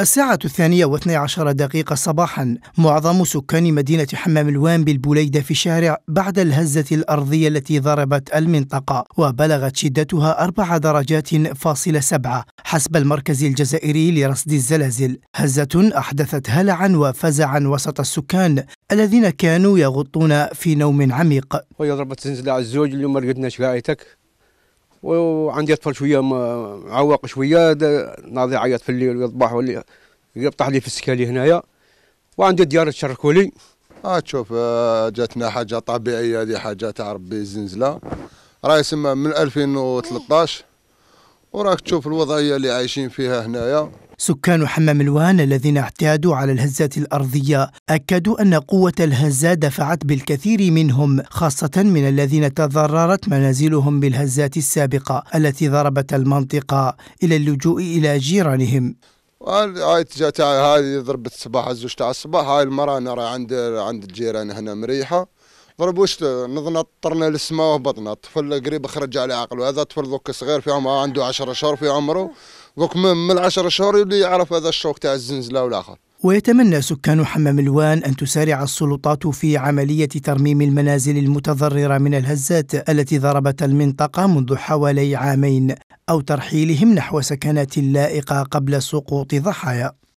الساعة الثانية واثني عشر دقيقة صباحا معظم سكان مدينة حمام الوان بالبليدة في شارع بعد الهزة الأرضية التي ضربت المنطقة وبلغت شدتها أربع درجات فاصلة سبعة حسب المركز الجزائري لرصد الزلازل هزة أحدثت هلعا وفزعا وسط السكان الذين كانوا يغطون في نوم عميق ويضربت ضربت زلزال على الزوج اليوم ما رقدناش قاعدتك وعندي اطفال شويه معوق شويه ناضي عيط في الليل ويضبح واللي يطيح لي في السكالي هنايا وعندي ديار تشركوا لي اه تشوف آه، جاتنا حاجه طبيعيه هذه حاجه تاع ربي زنزله راهي يسمى من 2013 وراك تشوف الوضعيه اللي عايشين فيها هنايا سكان حمام الوان الذين اعتادوا على الهزات الأرضية أكدوا أن قوة الهزة دفعت بالكثير منهم خاصة من الذين تضررت منازلهم بالهزات السابقة التي ضربت المنطقة إلى اللجوء إلى جيرانهم هاي جت هاي ضربت الصباح الزوج تاع الصباح هاي المراه نرى عند عند الجيران هنا مريحه ضربوش نضنا طرنا للسماء وهبطنا الطفل قريب خرج على عقله هذا طفل ذوك صغير في عمره عنده 10 اشهر في عمره دوك من 10 شهور يولي يعرف هذا الشوك تاع الزنزله والاخر ويتمنى سكان حمام الوان أن تسارع السلطات في عملية ترميم المنازل المتضررة من الهزات التي ضربت المنطقة منذ حوالي عامين أو ترحيلهم نحو سكنات لائقة قبل سقوط ضحايا